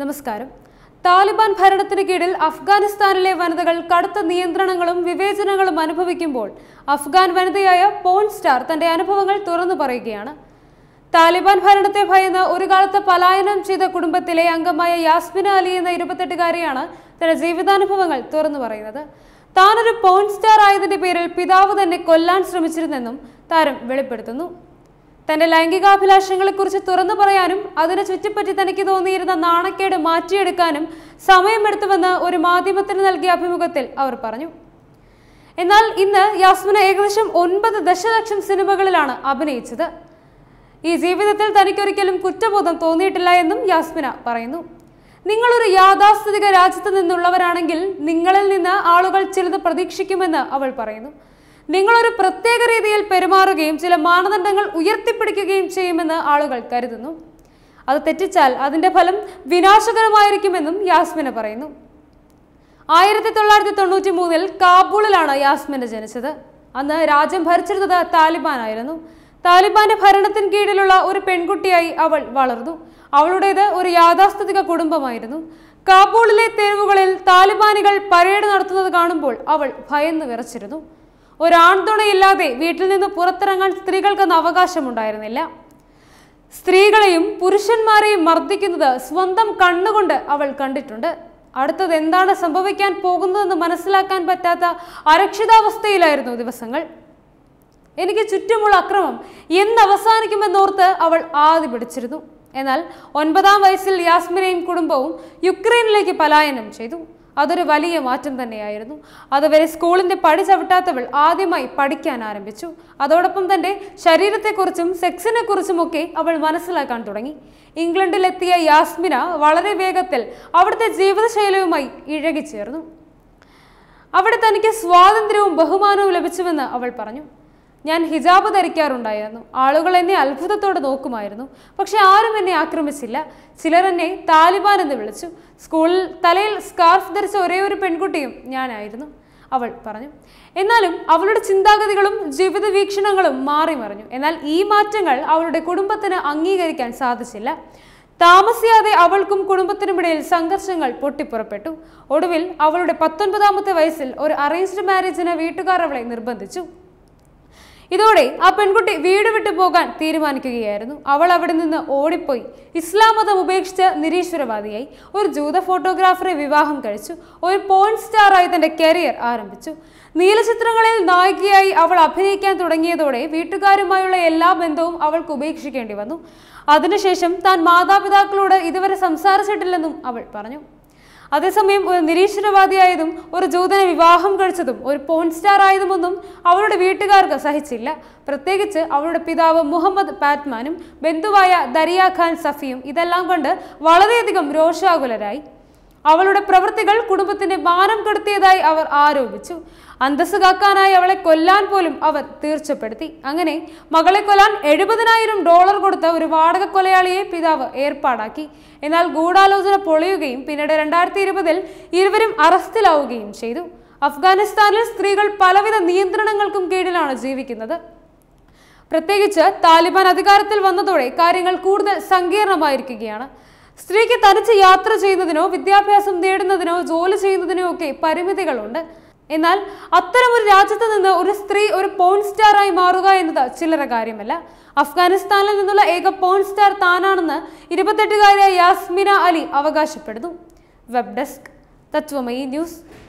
നമസ്കാരം താലിബാൻ ഭരണത്തിന് കീഴിൽ അഫ്ഗാനിസ്ഥാനിലെ വനിതകൾ കടുത്ത നിയന്ത്രണങ്ങളും വിവേചനങ്ങളും അനുഭവിക്കുമ്പോൾ അഫ്ഗാൻ വനിതയായ പോൺ സ്റ്റാർ തന്റെ അനുഭവങ്ങൾ തുറന്നു പറയുകയാണ് താലിബാൻ ഭരണത്തെ ഭയന്ന് ഒരു കാലത്ത് പലായനം ചെയ്ത കുടുംബത്തിലെ അംഗമായ യാസ്മിന അലി എന്ന ഇരുപത്തെട്ടുകാരിയാണ് തന്റെ ജീവിതാനുഭവങ്ങൾ തുറന്നു പറയുന്നത് താനൊരു പോൺ സ്റ്റാർ ആയതിന്റെ പേരിൽ പിതാവ് തന്നെ കൊല്ലാൻ ശ്രമിച്ചിരുന്നെന്നും താരം വെളിപ്പെടുത്തുന്നു തന്റെ ലൈംഗികാഭിലാഷങ്ങളെക്കുറിച്ച് തുറന്നു പറയാനും അതിനെ ചുറ്റിപ്പറ്റി തനിക്ക് തോന്നിയിരുന്ന നാണക്കേട് മാറ്റിയെടുക്കാനും സമയമെടുത്തുവെന്ന് ഒരു മാധ്യമത്തിന് നൽകിയ അഭിമുഖത്തിൽ അവർ പറഞ്ഞു എന്നാൽ ഇന്ന് യാസ്മിന ഏകദേശം ഒൻപത് ദശലക്ഷം സിനിമകളിലാണ് അഭിനയിച്ചത് ഈ ജീവിതത്തിൽ തനിക്കൊരിക്കലും കുറ്റബോധം തോന്നിയിട്ടില്ല എന്നും യാസ്മിന പറയുന്നു നിങ്ങളൊരു യാഥാസ്ഥിതിക രാജ്യത്ത് നിന്നുള്ളവരാണെങ്കിൽ നിങ്ങളിൽ നിന്ന് ആളുകൾ ചിലത് പ്രതീക്ഷിക്കുമെന്ന് അവൾ പറയുന്നു നിങ്ങളൊരു പ്രത്യേക രീതിയിൽ പെരുമാറുകയും ചില മാനദണ്ഡങ്ങൾ ഉയർത്തിപ്പിടിക്കുകയും ചെയ്യുമെന്ന് ആളുകൾ കരുതുന്നു അത് തെറ്റിച്ചാൽ അതിന്റെ ഫലം വിനാശകരമായിരിക്കുമെന്നും യാസ്മിന പറയുന്നു ആയിരത്തി തൊള്ളായിരത്തി തൊണ്ണൂറ്റി മൂന്നിൽ കാബൂളിലാണ് യാസ്മിന ജനിച്ചത് അന്ന് രാജ്യം ഭരിച്ചിരുന്നത് താലിബാനായിരുന്നു താലിബാന്റെ ഭരണത്തിന് കീഴിലുള്ള ഒരു പെൺകുട്ടിയായി അവൾ വളർന്നു അവളുടേത് ഒരു യാഥാസ്ഥിതിക കുടുംബമായിരുന്നു കാബൂളിലെ തെരുവുകളിൽ താലിബാനികൾ പരേഡ് നടത്തുന്നത് കാണുമ്പോൾ അവൾ ഭയന്ന് വിറച്ചിരുന്നു ഒരാൺതുണയില്ലാതെ വീട്ടിൽ നിന്ന് പുറത്തിറങ്ങാൻ സ്ത്രീകൾക്കൊന്നും അവകാശമുണ്ടായിരുന്നില്ല സ്ത്രീകളെയും പുരുഷന്മാരെയും മർദ്ദിക്കുന്നത് സ്വന്തം കണ്ണുകൊണ്ട് അവൾ കണ്ടിട്ടുണ്ട് അടുത്തത് എന്താണ് സംഭവിക്കാൻ പോകുന്നതെന്ന് മനസ്സിലാക്കാൻ പറ്റാത്ത അരക്ഷിതാവസ്ഥയിലായിരുന്നു ദിവസങ്ങൾ എനിക്ക് ചുറ്റുമുള്ള അക്രമം എന്ന് അവസാനിക്കുമെന്നോർത്ത് അവൾ ആദ്യ പിടിച്ചിരുന്നു എന്നാൽ ഒൻപതാം വയസ്സിൽ യാസ്മിനെയും കുടുംബവും യുക്രൈനിലേക്ക് പലായനം ചെയ്തു അതൊരു വലിയ മാറ്റം തന്നെയായിരുന്നു അതുവരെ സ്കൂളിൻ്റെ പടി ചവിട്ടാത്തവൾ ആദ്യമായി പഠിക്കാൻ ആരംഭിച്ചു അതോടൊപ്പം തന്നെ ശരീരത്തെക്കുറിച്ചും സെക്സിനെക്കുറിച്ചുമൊക്കെ അവൾ മനസ്സിലാക്കാൻ തുടങ്ങി ഇംഗ്ലണ്ടിലെത്തിയ യാസ്മിന വളരെ വേഗത്തിൽ അവിടുത്തെ ജീവിതശൈലിയുമായി ഇഴകിച്ചേർന്നു അവിടെ തനിക്ക് സ്വാതന്ത്ര്യവും ബഹുമാനവും ലഭിച്ചുവെന്ന് അവൾ പറഞ്ഞു ഞാൻ ഹിജാബ് ധരിക്കാറുണ്ടായിരുന്നു ആളുകൾ എന്നെ അത്ഭുതത്തോടെ നോക്കുമായിരുന്നു പക്ഷെ ആരും എന്നെ ആക്രമിച്ചില്ല ചിലർ എന്നെ താലിബാൻ എന്ന് വിളിച്ചു സ്കൂളിൽ തലയിൽ സ്കാർഫ് ധരിച്ച ഒരേ ഒരു പെൺകുട്ടിയും ഞാനായിരുന്നു അവൾ പറഞ്ഞു എന്നാലും അവളുടെ ചിന്താഗതികളും ജീവിത വീക്ഷണങ്ങളും മാറി മറിഞ്ഞു എന്നാൽ ഈ മാറ്റങ്ങൾ അവളുടെ കുടുംബത്തിന് അംഗീകരിക്കാൻ സാധിച്ചില്ല താമസിയാതെ അവൾക്കും കുടുംബത്തിനുമിടയിൽ സംഘർഷങ്ങൾ പൊട്ടിപ്പുറപ്പെട്ടു ഒടുവിൽ അവളുടെ പത്തൊൻപതാമത്തെ വയസ്സിൽ ഒരു അറേഞ്ച്ഡ് മാരേജിന് വീട്ടുകാർ അവളെ നിർബന്ധിച്ചു ഇതോടെ ആ പെൺകുട്ടി വീട് വിട്ടു പോകാൻ തീരുമാനിക്കുകയായിരുന്നു അവൾ അവിടെ നിന്ന് ഓടിപ്പോയി ഇസ്ലാം മതം ഉപേക്ഷിച്ച് നിരീശ്വരവാദിയായി ഒരു ജൂത ഫോട്ടോഗ്രാഫറെ വിവാഹം കഴിച്ചു ഒരു പോൺ സ്റ്റാറായി തന്റെ കരിയർ ആരംഭിച്ചു നീലചിത്രങ്ങളിൽ നായികയായി അവൾ അഭിനയിക്കാൻ തുടങ്ങിയതോടെ വീട്ടുകാരുമായുള്ള എല്ലാ ബന്ധവും അവൾക്ക് ഉപേക്ഷിക്കേണ്ടി വന്നു അതിനുശേഷം താൻ മാതാപിതാക്കളോട് ഇതുവരെ സംസാരിച്ചിട്ടില്ലെന്നും അവൾ പറഞ്ഞു അതേസമയം ഒരു നിരീശ്വരവാദിയായതും ഒരു ജൂതനെ വിവാഹം കഴിച്ചതും ഒരു പോൺ സ്റ്റാർ ആയതുമൊന്നും അവളുടെ വീട്ടുകാർക്ക് സഹിച്ചില്ല പ്രത്യേകിച്ച് അവളുടെ പിതാവ് മുഹമ്മദ് പാറ്റ്മാനും ബന്ധുവായ ദരിയ ഖാൻ സഫിയും ഇതെല്ലാം കൊണ്ട് വളരെയധികം രോഷാകുലരായി അവളുടെ പ്രവൃത്തികൾ കുടുംബത്തിന് ഭാരം കെടുത്തിയതായി അവർ ആരോപിച്ചു അന്തസ് കാക്കാനായി അവളെ കൊല്ലാൻ പോലും അവർ തീർച്ചപ്പെടുത്തി അങ്ങനെ മകളെ കൊല്ലാൻ എഴുപതിനായിരം ഡോളർ കൊടുത്ത ഒരു വാടക കൊലയാളിയെ പിതാവ് ഏർപ്പാടാക്കി എന്നാൽ ഗൂഢാലോചന പൊളിയുകയും പിന്നീട് രണ്ടായിരത്തി ഇരുപതിൽ ഇരുവരും അറസ്റ്റിലാവുകയും ചെയ്തു അഫ്ഗാനിസ്ഥാനിൽ സ്ത്രീകൾ പലവിധ നിയന്ത്രണങ്ങൾക്കും കീഴിലാണ് ജീവിക്കുന്നത് പ്രത്യേകിച്ച് താലിബാൻ അധികാരത്തിൽ വന്നതോടെ കാര്യങ്ങൾ കൂടുതൽ സങ്കീർണമായിരിക്കുകയാണ് സ്ത്രീക്ക് തനിച്ച് യാത്ര ചെയ്യുന്നതിനോ വിദ്യാഭ്യാസം നേടുന്നതിനോ ജോലി ചെയ്യുന്നതിനോ ഒക്കെ പരിമിതികളുണ്ട് എന്നാൽ അത്തരമൊരു രാജ്യത്ത് നിന്ന് ഒരു സ്ത്രീ ഒരു പോൺ സ്റ്റാറായി മാറുക എന്നത് ചില്ലറ കാര്യമല്ല അഫ്ഗാനിസ്ഥാനിൽ നിന്നുള്ള ഏക പോൺ സ്റ്റാർ താനാണെന്ന് ഇരുപത്തെട്ടുകാരിയായ യാസ്മിന അലി അവകാശപ്പെടുന്നു വെബ് ഡെസ്ക് തത്വമയി ന്യൂസ്